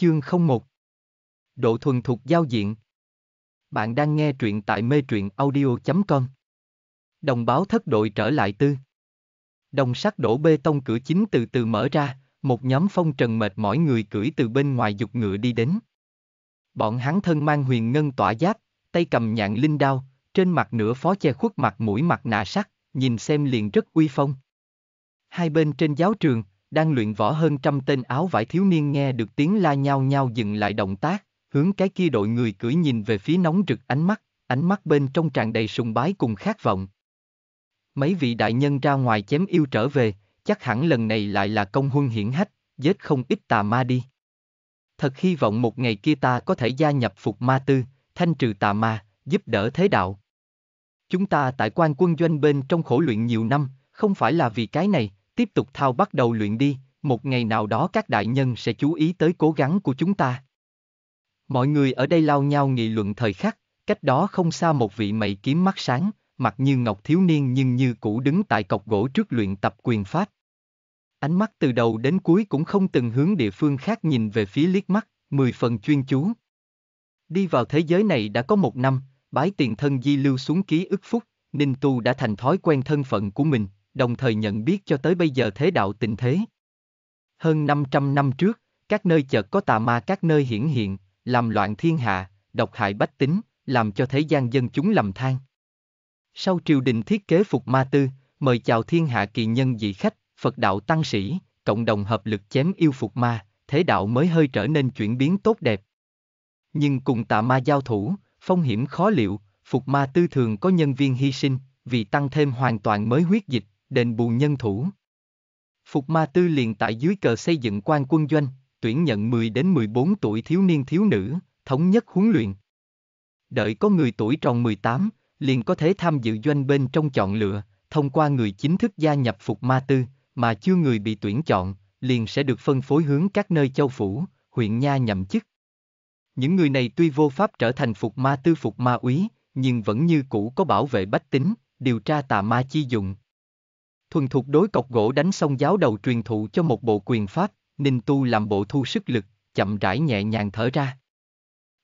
Chương 01 Độ thuần thục giao diện Bạn đang nghe truyện tại mê truyện audio.com Đồng báo thất đội trở lại tư Đồng sắt đổ bê tông cửa chính từ từ mở ra, một nhóm phong trần mệt mỏi người cưỡi từ bên ngoài dục ngựa đi đến. Bọn hắn thân mang huyền ngân tỏa giáp, tay cầm nhạn linh đao, trên mặt nửa phó che khuất mặt mũi mặt nạ sắt, nhìn xem liền rất uy phong. Hai bên trên giáo trường, đang luyện võ hơn trăm tên áo vải thiếu niên nghe được tiếng la nhao nhao dừng lại động tác, hướng cái kia đội người cưỡi nhìn về phía nóng rực ánh mắt, ánh mắt bên trong tràn đầy sùng bái cùng khát vọng. Mấy vị đại nhân ra ngoài chém yêu trở về, chắc hẳn lần này lại là công huân hiển hách, giết không ít tà ma đi. Thật hy vọng một ngày kia ta có thể gia nhập phục ma tư, thanh trừ tà ma, giúp đỡ thế đạo. Chúng ta tại quan quân doanh bên trong khổ luyện nhiều năm, không phải là vì cái này, Tiếp tục thao bắt đầu luyện đi, một ngày nào đó các đại nhân sẽ chú ý tới cố gắng của chúng ta. Mọi người ở đây lao nhau nghị luận thời khắc, cách đó không xa một vị mậy kiếm mắt sáng, mặt như ngọc thiếu niên nhưng như cũ đứng tại cọc gỗ trước luyện tập quyền pháp. Ánh mắt từ đầu đến cuối cũng không từng hướng địa phương khác nhìn về phía liếc mắt, mười phần chuyên chú. Đi vào thế giới này đã có một năm, bái tiền thân di lưu xuống ký ức phúc, Ninh Tu đã thành thói quen thân phận của mình, đồng thời nhận biết cho tới bây giờ thế đạo tình thế. Hơn 500 năm trước, các nơi chợt có tà ma các nơi hiển hiện, làm loạn thiên hạ, độc hại bách tính, làm cho thế gian dân chúng lầm than. Sau triều đình thiết kế phục ma tư, mời chào thiên hạ kỳ nhân dị khách, Phật đạo tăng sĩ, cộng đồng hợp lực chém yêu phục ma, thế đạo mới hơi trở nên chuyển biến tốt đẹp. Nhưng cùng tà ma giao thủ, phong hiểm khó liệu, phục ma tư thường có nhân viên hy sinh, vì tăng thêm hoàn toàn mới huyết dịch, đền bù nhân thủ. Phục Ma Tư liền tại dưới cờ xây dựng quan quân doanh, tuyển nhận 10 đến 14 tuổi thiếu niên thiếu nữ, thống nhất huấn luyện. Đợi có người tuổi tròn 18, liền có thể tham dự doanh bên trong chọn lựa, thông qua người chính thức gia nhập Phục Ma Tư, mà chưa người bị tuyển chọn, liền sẽ được phân phối hướng các nơi châu phủ, huyện nha nhậm chức. Những người này tuy vô pháp trở thành Phục Ma Tư Phục Ma Úy, nhưng vẫn như cũ có bảo vệ bách tính, điều tra tà ma chi dụng, thuần thục đối cọc gỗ đánh xong giáo đầu truyền thụ cho một bộ quyền pháp, Ninh Tu làm bộ thu sức lực, chậm rãi nhẹ nhàng thở ra.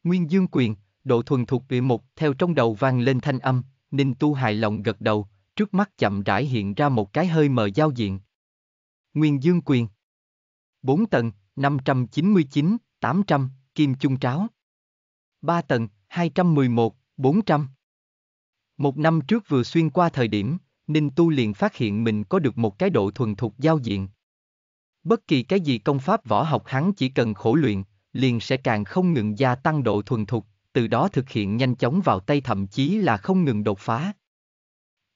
Nguyên Dương Quyền, độ thuần thục bị mục theo trong đầu vang lên thanh âm, Ninh Tu hài lòng gật đầu, trước mắt chậm rãi hiện ra một cái hơi mờ giao diện. Nguyên Dương Quyền 4 tầng, 599, 800, Kim Chung Tráo 3 tầng, 211, 400 Một năm trước vừa xuyên qua thời điểm, Ninh Tu liền phát hiện mình có được một cái độ thuần thục giao diện. Bất kỳ cái gì công pháp võ học hắn chỉ cần khổ luyện, liền sẽ càng không ngừng gia tăng độ thuần thục, từ đó thực hiện nhanh chóng vào tay thậm chí là không ngừng đột phá.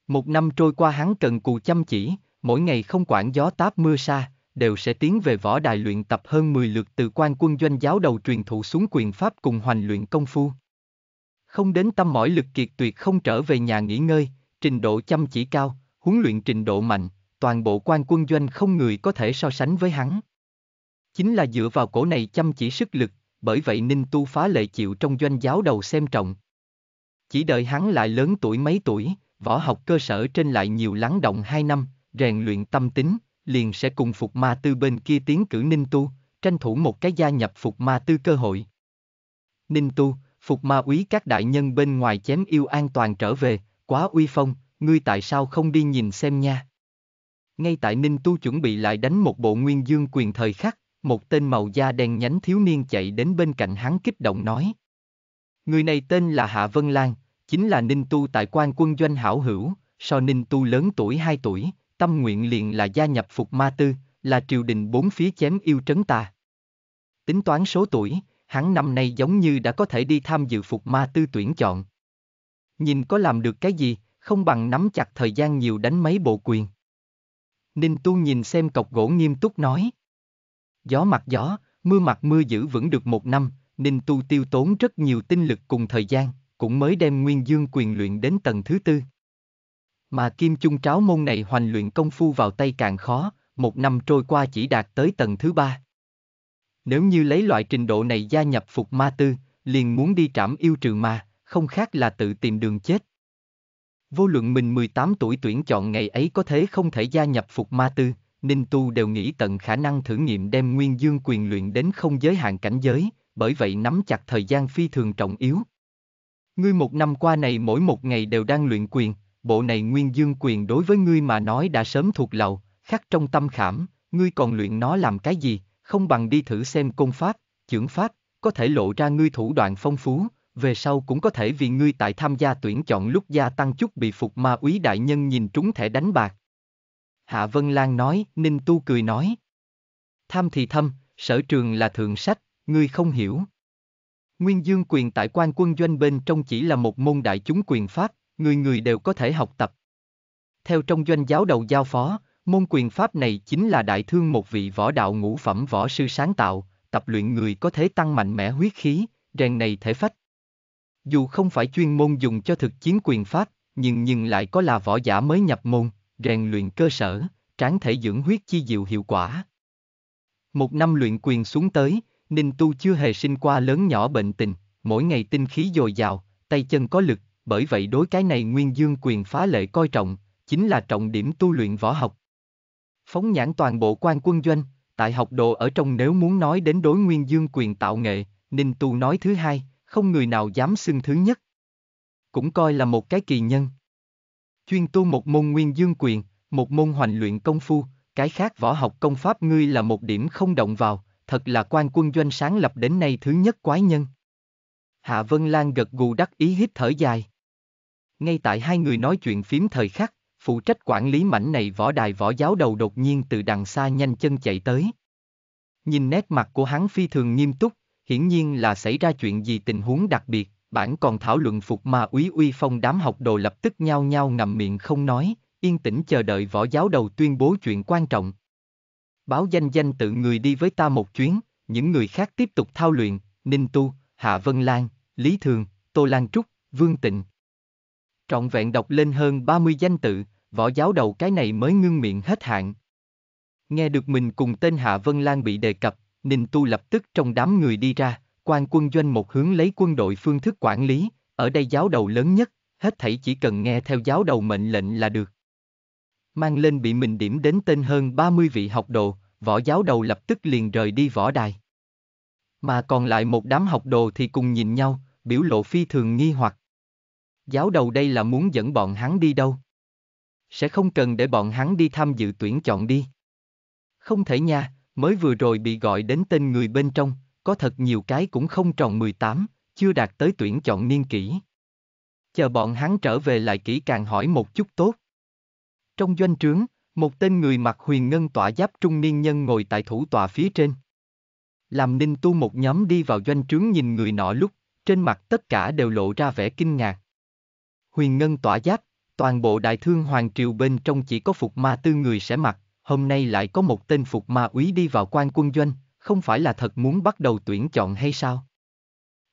Một năm trôi qua hắn cần cù chăm chỉ, mỗi ngày không quản gió táp mưa xa, đều sẽ tiến về võ đài luyện tập hơn 10 lượt từ quan quân doanh giáo đầu truyền thụ xuống quyền pháp cùng hoành luyện công phu. Không đến tâm mỏi lực kiệt tuyệt không trở về nhà nghỉ ngơi, Trình độ chăm chỉ cao, huấn luyện trình độ mạnh, toàn bộ quan quân doanh không người có thể so sánh với hắn. Chính là dựa vào cổ này chăm chỉ sức lực, bởi vậy Ninh Tu phá lệ chịu trong doanh giáo đầu xem trọng. Chỉ đợi hắn lại lớn tuổi mấy tuổi, võ học cơ sở trên lại nhiều lắng động hai năm, rèn luyện tâm tính, liền sẽ cùng Phục Ma Tư bên kia tiến cử Ninh Tu, tranh thủ một cái gia nhập Phục Ma Tư cơ hội. Ninh Tu, Phục Ma úy các đại nhân bên ngoài chém yêu an toàn trở về, quá uy phong, ngươi tại sao không đi nhìn xem nha? Ngay tại Ninh Tu chuẩn bị lại đánh một bộ nguyên dương quyền thời khắc, một tên màu da đen nhánh thiếu niên chạy đến bên cạnh hắn kích động nói. Người này tên là Hạ Vân Lan, chính là Ninh Tu tại quan quân doanh hảo hữu, so Ninh Tu lớn tuổi 2 tuổi, tâm nguyện liền là gia nhập phục ma tư, là triều đình bốn phía chém yêu trấn ta. Tính toán số tuổi, hắn năm nay giống như đã có thể đi tham dự phục ma tư tuyển chọn. Nhìn có làm được cái gì, không bằng nắm chặt thời gian nhiều đánh mấy bộ quyền. Ninh Tu nhìn xem cọc gỗ nghiêm túc nói. Gió mặt gió, mưa mặt mưa giữ vững được một năm, Ninh Tu tiêu tốn rất nhiều tinh lực cùng thời gian, cũng mới đem nguyên dương quyền luyện đến tầng thứ tư. Mà kim chung tráo môn này hoành luyện công phu vào tay càng khó, một năm trôi qua chỉ đạt tới tầng thứ ba. Nếu như lấy loại trình độ này gia nhập phục ma tư, liền muốn đi trảm yêu trừ ma, không khác là tự tìm đường chết. Vô luận mình 18 tuổi tuyển chọn ngày ấy có thế không thể gia nhập phục ma tư, Ninh Tu đều nghĩ tận khả năng thử nghiệm đem nguyên dương quyền luyện đến không giới hạn cảnh giới, bởi vậy nắm chặt thời gian phi thường trọng yếu. Ngươi một năm qua này mỗi một ngày đều đang luyện quyền, bộ này nguyên dương quyền đối với ngươi mà nói đã sớm thuộc lậu, khắc trong tâm khảm, ngươi còn luyện nó làm cái gì, không bằng đi thử xem công pháp, trưởng pháp, có thể lộ ra ngươi thủ đoạn phong phú, về sau cũng có thể vì ngươi tại tham gia tuyển chọn lúc gia tăng chút bị phục ma úy đại nhân nhìn trúng thẻ đánh bạc. Hạ Vân Lan nói, Ninh Tu cười nói. Tham thì thâm, sở trường là thượng sách, ngươi không hiểu. Nguyên dương quyền tại quan quân doanh bên trong chỉ là một môn đại chúng quyền pháp, người người đều có thể học tập. Theo trong doanh giáo đầu giao phó, môn quyền pháp này chính là đại thương một vị võ đạo ngũ phẩm võ sư sáng tạo, tập luyện người có thể tăng mạnh mẽ huyết khí, rèn này thể phách. Dù không phải chuyên môn dùng cho thực chiến quyền pháp, nhưng nhưng lại có là võ giả mới nhập môn, rèn luyện cơ sở, tráng thể dưỡng huyết chi diệu hiệu quả. Một năm luyện quyền xuống tới, Ninh Tu chưa hề sinh qua lớn nhỏ bệnh tình, mỗi ngày tinh khí dồi dào, tay chân có lực, bởi vậy đối cái này nguyên dương quyền phá lệ coi trọng, chính là trọng điểm tu luyện võ học. Phóng nhãn toàn bộ quan quân doanh, tại học đồ ở trong nếu muốn nói đến đối nguyên dương quyền tạo nghệ, Ninh Tu nói thứ hai, không người nào dám xưng thứ nhất. Cũng coi là một cái kỳ nhân. Chuyên tu một môn nguyên dương quyền, một môn hoành luyện công phu, cái khác võ học công pháp ngươi là một điểm không động vào, thật là quan quân doanh sáng lập đến nay thứ nhất quái nhân. Hạ Vân Lan gật gù đắc ý hít thở dài. Ngay tại hai người nói chuyện phím thời khắc, phụ trách quản lý mảnh này võ đài võ giáo đầu đột nhiên từ đằng xa nhanh chân chạy tới. Nhìn nét mặt của hắn phi thường nghiêm túc, hiển nhiên là xảy ra chuyện gì tình huống đặc biệt, bản còn thảo luận phục mà úy uy phong đám học đồ lập tức nhao nhao ngậm miệng không nói, yên tĩnh chờ đợi võ giáo đầu tuyên bố chuyện quan trọng. Báo danh danh tự người đi với ta một chuyến, những người khác tiếp tục thao luyện, Ninh Tu, Hạ Vân Lan, Lý Thường, Tô Lan Trúc, Vương Tịnh. Trọn vẹn đọc lên hơn 30 danh tự, võ giáo đầu cái này mới ngưng miệng hết hạn. Nghe được mình cùng tên Hạ Vân Lan bị đề cập, Ninh Tu lập tức trong đám người đi ra, quan quân doanh một hướng lấy quân đội phương thức quản lý, ở đây giáo đầu lớn nhất, hết thảy chỉ cần nghe theo giáo đầu mệnh lệnh là được. Mang lên bị mình điểm đến tên hơn 30 vị học đồ, võ giáo đầu lập tức liền rời đi võ đài. Mà còn lại một đám học đồ thì cùng nhìn nhau, biểu lộ phi thường nghi hoặc. Giáo đầu đây là muốn dẫn bọn hắn đi đâu? Sẽ không cần để bọn hắn đi tham dự tuyển chọn đi. Không thể nha, mới vừa rồi bị gọi đến tên người bên trong, có thật nhiều cái cũng không tròn 18, chưa đạt tới tuyển chọn niên kỷ. Chờ bọn hắn trở về lại kỹ càng hỏi một chút tốt. Trong doanh trướng, một tên người mặc huyền ngân tọa giáp trung niên nhân ngồi tại thủ tòa phía trên. Làm ninh tu một nhóm đi vào doanh trướng nhìn người nọ lúc, trên mặt tất cả đều lộ ra vẻ kinh ngạc. Huyền ngân tọa giáp, toàn bộ đại thương hoàng triều bên trong chỉ có phục ma tư người sẽ mặc, hôm nay lại có một tên phục ma úy đi vào quan quân doanh, không phải là thật muốn bắt đầu tuyển chọn hay sao?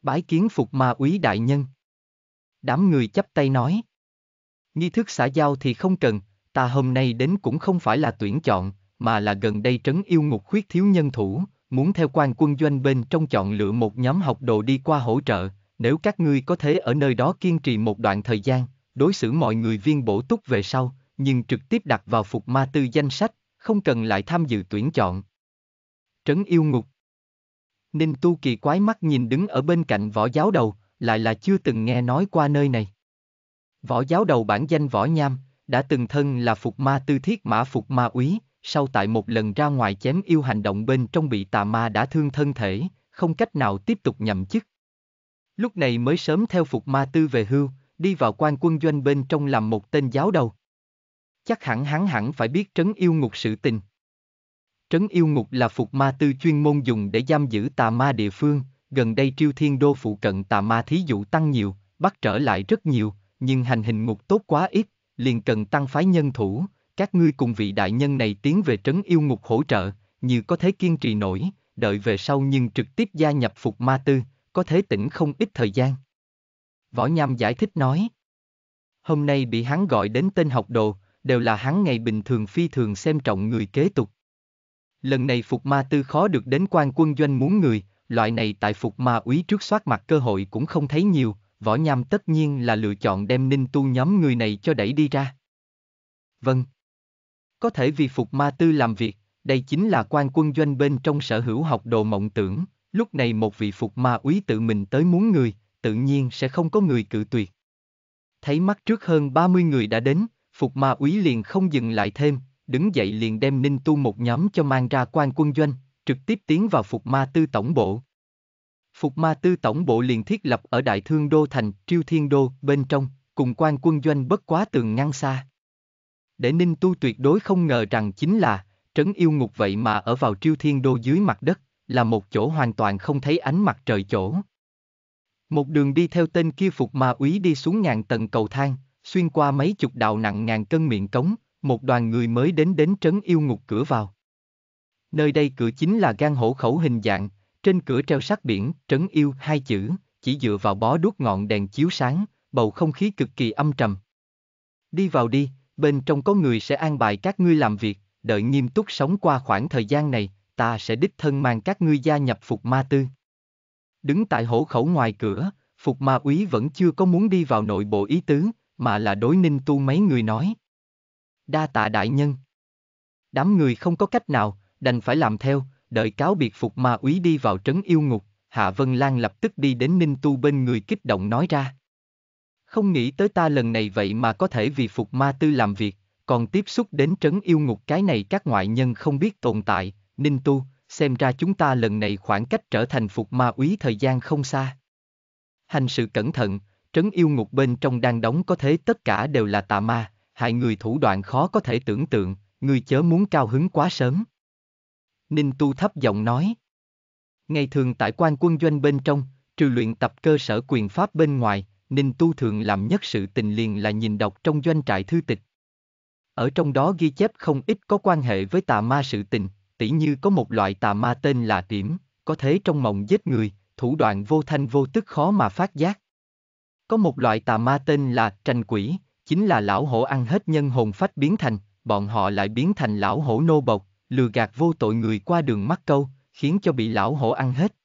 Bái kiến phục ma úy đại nhân. Đám người chắp tay nói. Nghi thức xã giao thì không cần, ta hôm nay đến cũng không phải là tuyển chọn, mà là gần đây trấn yêu ngục khuyết thiếu nhân thủ, muốn theo quan quân doanh bên trong chọn lựa một nhóm học đồ đi qua hỗ trợ, nếu các ngươi có thể ở nơi đó kiên trì một đoạn thời gian, đối xử mọi người viên bổ túc về sau, nhưng trực tiếp đặt vào phục ma tư danh sách, không cần lại tham dự tuyển chọn. Trấn yêu ngục Ninh Tu Kỳ quái mắt nhìn đứng ở bên cạnh võ giáo đầu, lại là chưa từng nghe nói qua nơi này. Võ giáo đầu bản danh Võ Nham, đã từng thân là Phục Ma Tư Thiết Mã Phục Ma Úy, sau tại một lần ra ngoài chém yêu hành động bên trong bị tà ma đã thương thân thể, không cách nào tiếp tục nhậm chức. Lúc này mới sớm theo Phục Ma Tư về hưu, đi vào quan quân doanh bên trong làm một tên giáo đầu chắc hẳn hắn hẳn phải biết trấn yêu ngục sự tình. Trấn yêu ngục là phục ma tư chuyên môn dùng để giam giữ tà ma địa phương, gần đây triêu thiên đô phụ cận tà ma thí dụ tăng nhiều, bắt trở lại rất nhiều, nhưng hành hình ngục tốt quá ít, liền cần tăng phái nhân thủ, các ngươi cùng vị đại nhân này tiến về trấn yêu ngục hỗ trợ, như có thế kiên trì nổi, đợi về sau nhưng trực tiếp gia nhập phục ma tư, có thế tỉnh không ít thời gian. Võ Nham giải thích nói. Hôm nay bị hắn gọi đến tên học đồ, đều là hắn ngày bình thường phi thường xem trọng người kế tục. Lần này Phục Ma Tư khó được đến quan quân doanh muốn người, loại này tại Phục Ma úy trước soát mặt cơ hội cũng không thấy nhiều, võ nham tất nhiên là lựa chọn đem ninh tu nhóm người này cho đẩy đi ra. Vâng. Có thể vì Phục Ma Tư làm việc, đây chính là quan quân doanh bên trong sở hữu học đồ mộng tưởng, lúc này một vị Phục Ma úy tự mình tới muốn người, tự nhiên sẽ không có người cự tuyệt. Thấy mắt trước hơn 30 người đã đến, Phục ma úy liền không dừng lại thêm, đứng dậy liền đem ninh tu một nhóm cho mang ra quan quân doanh, trực tiếp tiến vào Phục ma tư tổng bộ. Phục ma tư tổng bộ liền thiết lập ở Đại Thương Đô Thành, Triêu Thiên Đô, bên trong, cùng quan quân doanh bất quá tường ngăn xa. Để ninh tu tuyệt đối không ngờ rằng chính là, trấn yêu ngục vậy mà ở vào Triêu Thiên Đô dưới mặt đất, là một chỗ hoàn toàn không thấy ánh mặt trời chỗ. Một đường đi theo tên kia phục ma úy đi xuống ngàn tầng cầu thang, xuyên qua mấy chục đạo nặng ngàn cân miệng cống, một đoàn người mới đến đến trấn yêu ngục cửa vào. Nơi đây cửa chính là gan hổ khẩu hình dạng, trên cửa treo sắc biển, trấn yêu hai chữ, chỉ dựa vào bó đuốc ngọn đèn chiếu sáng, bầu không khí cực kỳ âm trầm. Đi vào đi, bên trong có người sẽ an bài các ngươi làm việc, đợi nghiêm túc sống qua khoảng thời gian này, ta sẽ đích thân mang các ngươi gia nhập phục ma tư. Đứng tại hổ khẩu ngoài cửa, phục ma úy vẫn chưa có muốn đi vào nội bộ ý tứ, mà là đối ninh tu mấy người nói. Đa tạ đại nhân. Đám người không có cách nào, đành phải làm theo, đợi cáo biệt phục ma úy đi vào trấn yêu ngục, Hạ Vân Lan lập tức đi đến ninh tu bên người kích động nói ra. Không nghĩ tới ta lần này vậy mà có thể vì phục ma tư làm việc, còn tiếp xúc đến trấn yêu ngục cái này các ngoại nhân không biết tồn tại, ninh tu, xem ra chúng ta lần này khoảng cách trở thành phục ma úy thời gian không xa. Hành sự cẩn thận, trấn yêu ngục bên trong đang đóng có thế tất cả đều là tà ma, hại người thủ đoạn khó có thể tưởng tượng, người chớ muốn cao hứng quá sớm. Ninh Tu thấp giọng nói. Ngày thường tại quan quân doanh bên trong, trừ luyện tập cơ sở quyền pháp bên ngoài, Ninh Tu thường làm nhất sự tình liền là nhìn đọc trong doanh trại thư tịch. Ở trong đó ghi chép không ít có quan hệ với tà ma sự tình, tỉ như có một loại tà ma tên là điểm, có thế trong mộng giết người, thủ đoạn vô thanh vô tức khó mà phát giác. Có một loại tà ma tên là tranh quỷ, chính là lão hổ ăn hết nhân hồn phách biến thành, bọn họ lại biến thành lão hổ nô bộc, lừa gạt vô tội người qua đường mắc câu, khiến cho bị lão hổ ăn hết.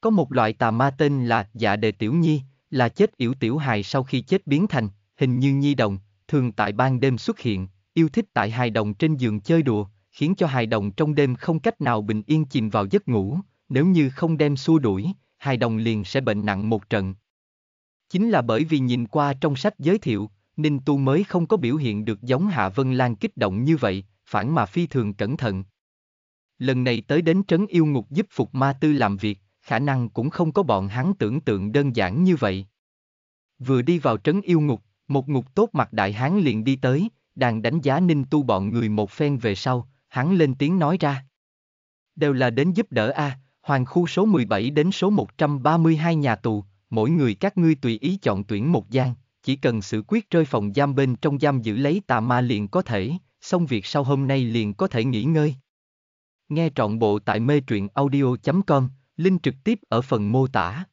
Có một loại tà ma tên là dạ đề tiểu nhi, là chết yểu tiểu hài sau khi chết biến thành, hình như nhi đồng, thường tại ban đêm xuất hiện, yêu thích tại hài đồng trên giường chơi đùa, khiến cho hài đồng trong đêm không cách nào bình yên chìm vào giấc ngủ, nếu như không đem xua đuổi, hài đồng liền sẽ bệnh nặng một trận, Chính là bởi vì nhìn qua trong sách giới thiệu, Ninh Tu mới không có biểu hiện được giống Hạ Vân Lan kích động như vậy, phản mà phi thường cẩn thận. Lần này tới đến trấn yêu ngục giúp Phục Ma Tư làm việc, khả năng cũng không có bọn hắn tưởng tượng đơn giản như vậy. Vừa đi vào trấn yêu ngục, một ngục tốt mặt đại hán liền đi tới, đang đánh giá Ninh Tu bọn người một phen về sau, hắn lên tiếng nói ra. Đều là đến giúp đỡ A, à, hoàng khu số 17 đến số 132 nhà tù, mỗi người các ngươi tùy ý chọn tuyển một gian, chỉ cần sự quyết rơi phòng giam bên trong giam giữ lấy tà ma liền có thể, xong việc sau hôm nay liền có thể nghỉ ngơi. Nghe trọn bộ tại mê truyện audio.com, link trực tiếp ở phần mô tả